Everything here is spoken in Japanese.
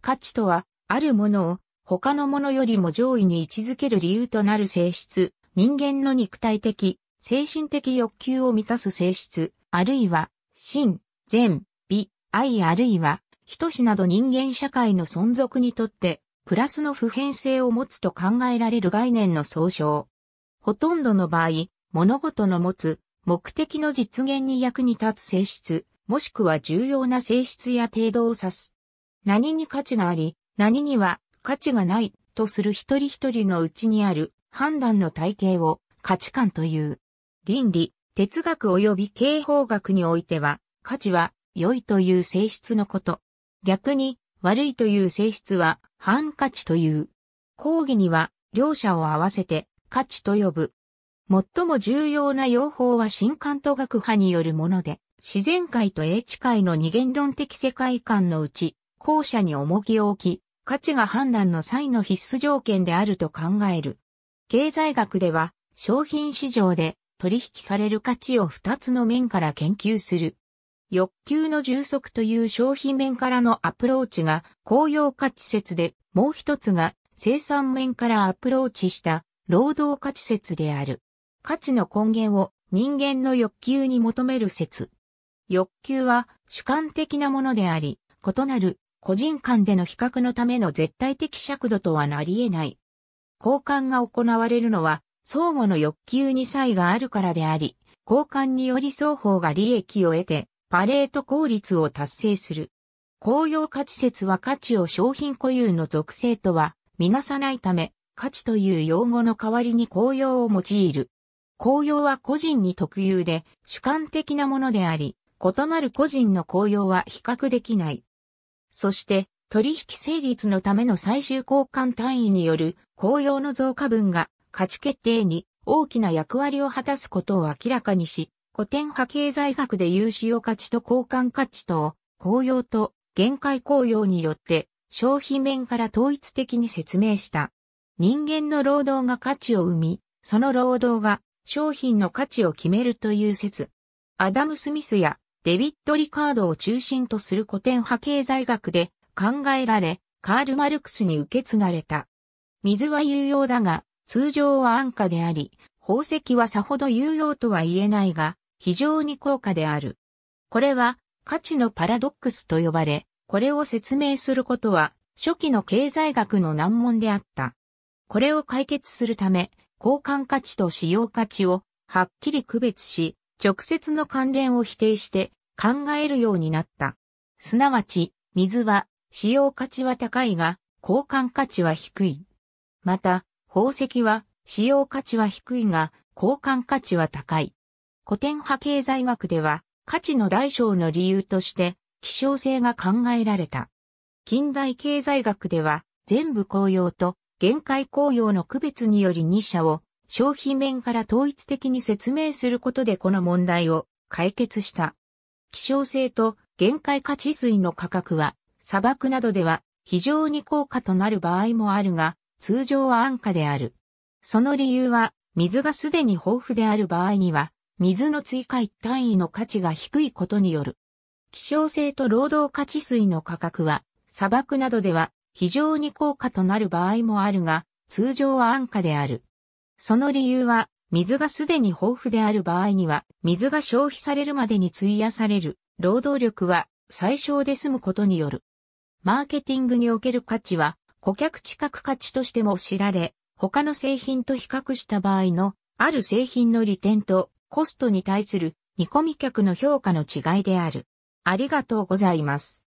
価値とは、あるものを他のものよりも上位に位置づける理由となる性質、人間の肉体的、精神的欲求を満たす性質、あるいは、心、善、美、愛あるいは、人種など人間社会の存続にとって、プラスの普遍性を持つと考えられる概念の総称。ほとんどの場合、物事の持つ目的の実現に役に立つ性質、もしくは重要な性質や程度を指す。何に価値があり、何には価値がないとする一人一人のうちにある判断の体系を価値観という。倫理、哲学及び刑法学においては、価値は良いという性質のこと。逆に悪いという性質は反価値という。講義には両者を合わせて価値と呼ぶ。最も重要な用法は新関東学派によるもので、自然界と英知界の二元論的世界観のうち、後者に重きを置き、価値が判断の際の必須条件であると考える。経済学では、商品市場で取引される価値を二つの面から研究する。欲求の充足という消費面からのアプローチが公用価値説で、もう一つが生産面からアプローチした労働価値説である。価値の根源を人間の欲求に求める説。欲求は主観的なものであり、異なる個人間での比較のための絶対的尺度とはなり得ない。交換が行われるのは、相互の欲求に差異があるからであり、交換により双方が利益を得て、パレート効率を達成する。公用価値説は価値を商品固有の属性とは、みなさないため、価値という用語の代わりに公用を用いる。公用は個人に特有で主観的なものであり、異なる個人の公用は比較できない。そして、取引成立のための最終交換単位による公用の増加分が価値決定に大きな役割を果たすことを明らかにし、古典派経済学で融資用価値と交換価値と、公用と限界公用によって消費面から統一的に説明した。人間の労働が価値を生み、その労働が商品の価値を決めるという説。アダム・スミスやデビッド・リカードを中心とする古典派経済学で考えられ、カール・マルクスに受け継がれた。水は有用だが、通常は安価であり、宝石はさほど有用とは言えないが、非常に高価である。これは価値のパラドックスと呼ばれ、これを説明することは初期の経済学の難問であった。これを解決するため、交換価値と使用価値をはっきり区別し、直接の関連を否定して考えるようになった。すなわち、水は使用価値は高いが、交換価値は低い。また、宝石は使用価値は低いが、交換価値は高い。古典派経済学では、価値の大小の理由として、希少性が考えられた。近代経済学では、全部公用と限界公用の区別により2者を商品面から統一的に説明することでこの問題を解決した。希少性と限界価値水の価格は砂漠などでは非常に高価となる場合もあるが、通常は安価である。その理由は、水がすでに豊富である場合には、水の追加一単位の価値が低いことによる。希少性と労働価値水の価格は、砂漠などでは非常に高価となる場合もあるが、通常は安価である。その理由は、水がすでに豊富である場合には、水が消費されるまでに費やされる、労働力は最小で済むことによる。マーケティングにおける価値は、顧客近く価値としても知られ、他の製品と比較した場合の、ある製品の利点とコストに対する見込み客の評価の違いである。ありがとうございます。